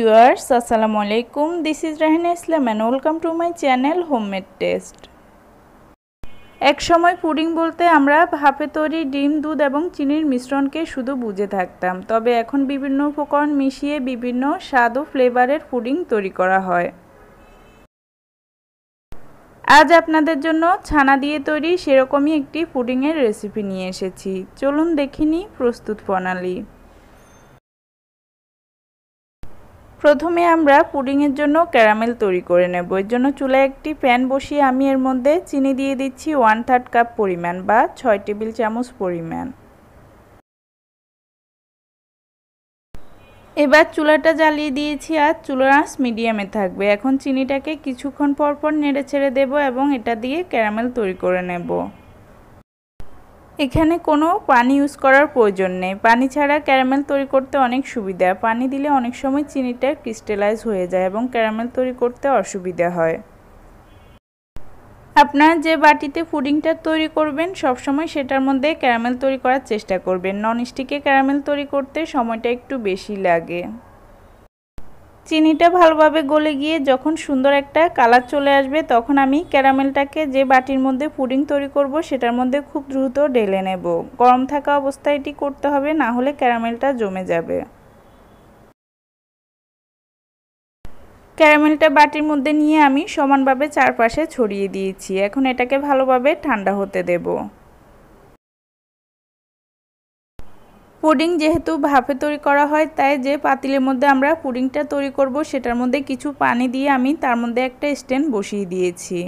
viewers আসসালামু আলাইকুম this is Rahina Islam and welcome to my channel homemade taste এক সময় পুডিং বলতে আমরা ভাপে তৈরি ডিম দুধ এবং চিনির মিশ্রণকে শুধু বুঝে থাকতাম তবে এখন বিভিন্ন উপকরণ মিশিয়ে বিভিন্ন স্বাদ ও ফ্লেভারের পুডিং তৈরি করা হয় আজ আপনাদের জন্য ছানা দিয়ে তৈরি সেরকমই একটি পুডিংয়ের রেসিপি নিয়ে এসেছি চলুন দেখিনি প্রস্তুত প্রণালী প্রথমে আমরা পুডিংয়ের জন্য ক্যারামেল তৈরি করে নেব এর জন্য চুলায় একটি প্যান বসিয়ে আমি এর মধ্যে চিনি দিয়ে দিচ্ছি ওয়ান থার্ড কাপ পরিমাণ বা ছয় টেবিল চামচ পরিমাণ এবার চুলাটা জ্বালিয়ে দিয়েছি আর চুলার আঁচ মিডিয়ামে থাকবে এখন চিনিটাকে কিছুক্ষণ পর পর নেড়ে ছেড়ে দেবো এবং এটা দিয়ে ক্যারামেল তৈরি করে নেবো এখানে কোনো পানি ইউজ করার প্রয়োজন নেই পানি ছাড়া ক্যারামেল তৈরি করতে অনেক সুবিধা পানি দিলে অনেক সময় চিনিটা ক্রিস্টালাইজ হয়ে যায় এবং ক্যারামেল তৈরি করতে অসুবিধা হয় আপনার যে বাটিতে ফুডিংটা তৈরি করবেন সবসময় সেটার মধ্যে ক্যারামেল তৈরি করার চেষ্টা করবেন নন স্টিকে ক্যারামেল তৈরি করতে সময়টা একটু বেশি লাগে চিনিটা ভালোভাবে গলে গিয়ে যখন সুন্দর একটা কালার চলে আসবে তখন আমি ক্যারামেলটাকে যে বাটির মধ্যে পুডিং তৈরি করব সেটার মধ্যে খুব দ্রুত ঢেলে নেব গরম থাকা অবস্থায় এটি করতে হবে না হলে ক্যারামেলটা জমে যাবে ক্যারামেলটা বাটির মধ্যে নিয়ে আমি সমানভাবে চারপাশে ছড়িয়ে দিয়েছি এখন এটাকে ভালোভাবে ঠান্ডা হতে দেবো পুডিং যেহেতু ভাপে তৈরি করা হয় তাই যে পাতিলের মধ্যে আমরা পুডিংটা তৈরি করব সেটার মধ্যে কিছু পানি দিয়ে আমি তার মধ্যে একটা স্ট্যান্ড বসিয়ে দিয়েছি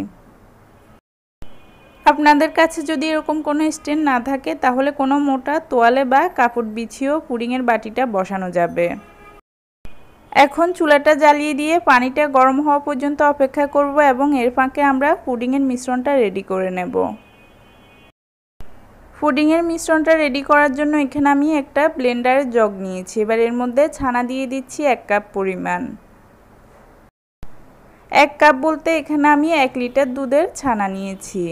আপনাদের কাছে যদি এরকম কোনো স্ট্যান্ড না থাকে তাহলে কোনো মোটা তোয়ালে বা কাপড় বিছিয়েও পুডিংয়ের বাটিটা বসানো যাবে এখন চুলাটা জ্বালিয়ে দিয়ে পানিটা গরম হওয়া পর্যন্ত অপেক্ষা করব এবং এর ফাঁকে আমরা পুডিংয়ের মিশ্রণটা রেডি করে নেব পুডিংয়ের মিশ্রণটা রেডি করার জন্য এখানে আমি একটা ব্লেন্ডারের জগ নিয়েছি এবার এর মধ্যে ছানা দিয়ে দিচ্ছি এক কাপ পরিমাণ এক কাপ বলতে এখানে আমি এক লিটার দুধের ছানা নিয়েছি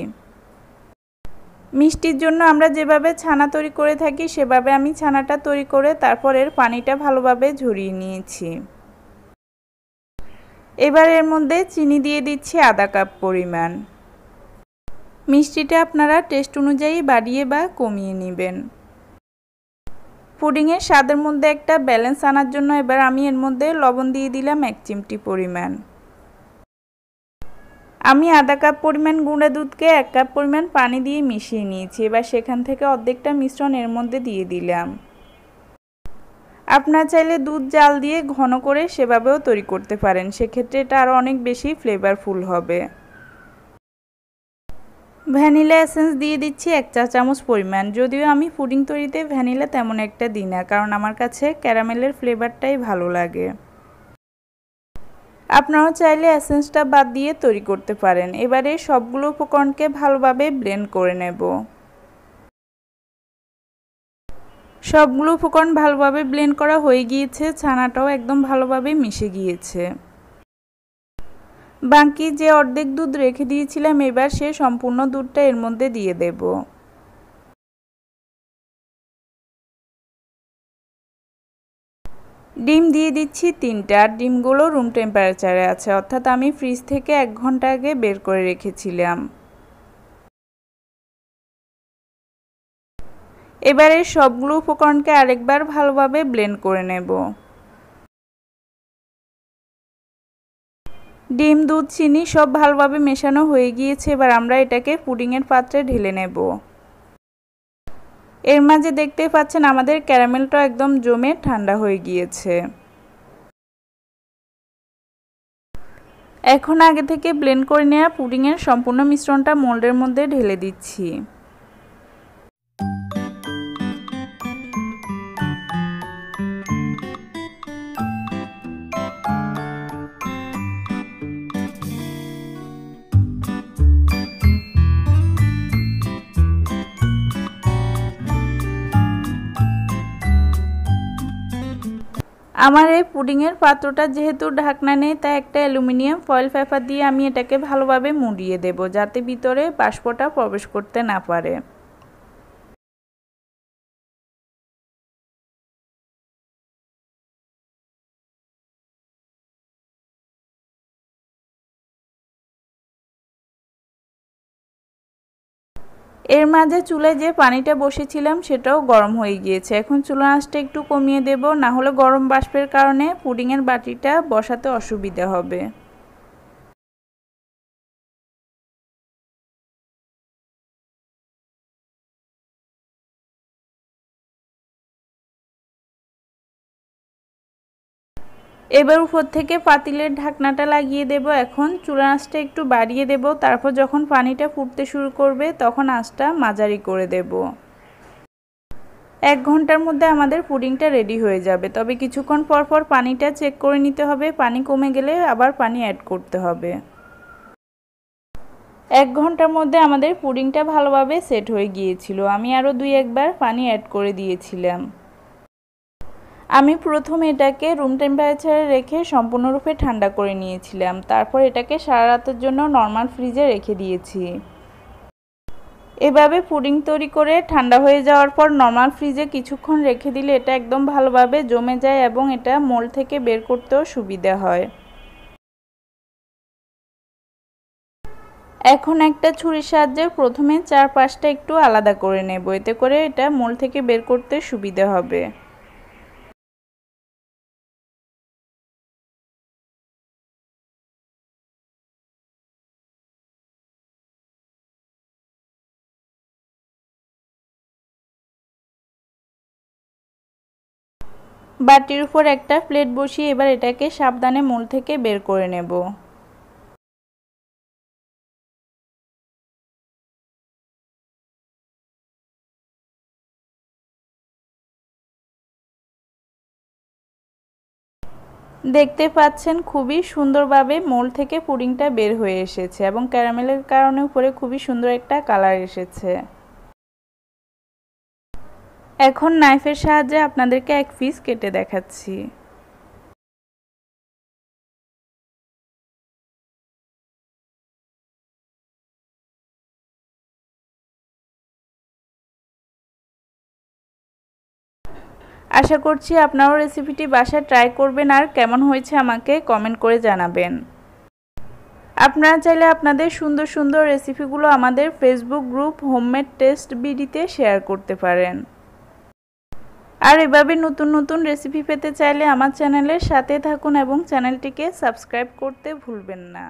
মিষ্টির জন্য আমরা যেভাবে ছানা তৈরি করে থাকি সেভাবে আমি ছানাটা তৈরি করে তারপর এর পানিটা ভালোভাবে ঝরিয়ে নিয়েছি এবার এর মধ্যে চিনি দিয়ে দিচ্ছি আধা কাপ পরিমাণ মিষ্টিটা আপনারা টেস্ট অনুযায়ী বাড়িয়ে বা কমিয়ে নেবেন পুডিংয়ের স্বাদের মধ্যে একটা ব্যালেন্স আনার জন্য এবার আমি এর মধ্যে লবণ দিয়ে দিলাম এক চিমটি পরিমাণ আমি আধা কাপ পরিমাণ গুঁড়া দুধকে এক কাপ পরিমাণ পানি দিয়ে মিশিয়ে নিয়েছি এবার সেখান থেকে অর্ধেকটা মিশ্রণ এর মধ্যে দিয়ে দিলাম আপনার চাইলে দুধ জাল দিয়ে ঘন করে সেভাবেও তৈরি করতে পারেন সেক্ষেত্রে এটা আরও অনেক বেশি ফ্লেভারফুল হবে ভ্যানিলা এসেন্স দিয়ে দিচ্ছি এক চা চামচ পরিমাণ যদিও আমি পুডিং তৈরিতে ভ্যানিলা তেমন একটা দিই না কারণ আমার কাছে ক্যারামেলের ফ্লেভারটাই ভালো লাগে আপনারাও চাইলে এসেন্সটা বাদ দিয়ে তৈরি করতে পারেন এবারে সবগুলো উপকরণকে ভালোভাবে ব্লেন্ড করে নেব সবগুলো উপকরণ ভালোভাবে ব্লেন্ড করা হয়ে গিয়েছে ছানাটাও একদম ভালোভাবে মিশে গিয়েছে বাকি যে অর্ধেক দুধ রেখে দিয়েছিলাম এবার সে সম্পূর্ণ দুধটা এর মধ্যে দিয়ে দেব ডিম দিয়ে দিচ্ছি তিনটা আর ডিমগুলো রুম টেম্পারেচারে আছে অর্থাৎ আমি ফ্রিজ থেকে এক ঘন্টা আগে বের করে রেখেছিলাম এবারে সবগুলো উপকরণকে আরেকবার ভালোভাবে ব্লেন্ড করে নেব ডিম দুধ চিনি সব ভালোভাবে মেশানো হয়ে গিয়েছে এবার আমরা এটাকে পুডিংয়ের পাত্রে ঢেলে নেব এর মাঝে দেখতে পাচ্ছেন আমাদের ক্যারামেলটা একদম জমে ঠান্ডা হয়ে গিয়েছে এখন আগে থেকে ব্লেন্ড করে নেওয়া পুডিংয়ের সম্পূর্ণ মিশ্রণটা মোল্ডের মধ্যে ঢেলে দিচ্ছি আমার এই পুডিংয়ের পাত্রটা যেহেতু ঢাকনা নেই তাই একটা অ্যালুমিনিয়াম ফয়েল পেপার দিয়ে আমি এটাকে ভালোভাবে মুড়িয়ে দেব যাতে ভিতরে বাষ্পটা প্রবেশ করতে না পারে এর মাঝে চুলে যে পানিটা বসেছিলাম সেটাও গরম হয়ে গিয়েছে এখন চুলা আঁচটা একটু কমিয়ে দেব না হলে গরম বাষ্পের কারণে পুডিংয়ের বাটিটা বসাতে অসুবিধা হবে এবার উপর থেকে পাতিলের ঢাকনাটা লাগিয়ে দেব এখন চুলা আঁচটা একটু বাড়িয়ে দেব তারপর যখন পানিটা ফুটতে শুরু করবে তখন আঁচটা মাঝারি করে দেব এক ঘন্টার মধ্যে আমাদের পুডিংটা রেডি হয়ে যাবে তবে কিছুক্ষণ পর পর পানিটা চেক করে নিতে হবে পানি কমে গেলে আবার পানি অ্যাড করতে হবে এক ঘন্টার মধ্যে আমাদের পুডিংটা ভালোভাবে সেট হয়ে গিয়েছিল আমি আরও দুই একবার পানি অ্যাড করে দিয়েছিলাম আমি প্রথম এটাকে রুম টেম্পারেচারে রেখে সম্পূর্ণরূপে ঠান্ডা করে নিয়েছিলাম তারপর এটাকে সারা রাতের জন্য নর্মাল ফ্রিজে রেখে দিয়েছি এভাবে পুডিং তৈরি করে ঠান্ডা হয়ে যাওয়ার পর নর্মাল ফ্রিজে কিছুক্ষণ রেখে দিলে এটা একদম ভালোভাবে জমে যায় এবং এটা মোল থেকে বের করতেও সুবিধা হয় এখন একটা ছুরির সাহায্যে প্রথমে চার পাঁচটা একটু আলাদা করে নেব এতে করে এটা মোল থেকে বের করতে সুবিধা হবে বাটির উপর একটা প্লেট বসিয়ে এবার এটাকে সাবধানে মূল থেকে বের করে নেব দেখতে পাচ্ছেন খুবই সুন্দরভাবে মোল থেকে পুডিংটা বের হয়ে এসেছে এবং ক্যারামেলের কারণে উপরে খুবই সুন্দর একটা কালার এসেছে এখন নাইফের সাহায্যে আপনাদেরকে এক পিস কেটে দেখাচ্ছি আশা করছি আপনারও রেসিপিটি বাসায় ট্রাই করবেন আর কেমন হয়েছে আমাকে কমেন্ট করে জানাবেন আপনারা চাইলে আপনাদের সুন্দর সুন্দর রেসিপিগুলো আমাদের ফেসবুক গ্রুপ হোমমেড টেস্ট বিডিতে শেয়ার করতে পারেন আর এভাবে নতুন নতুন রেসিপি পেতে চাইলে আমার চ্যানেলের সাথে থাকুন এবং চ্যানেলটিকে সাবস্ক্রাইব করতে ভুলবেন না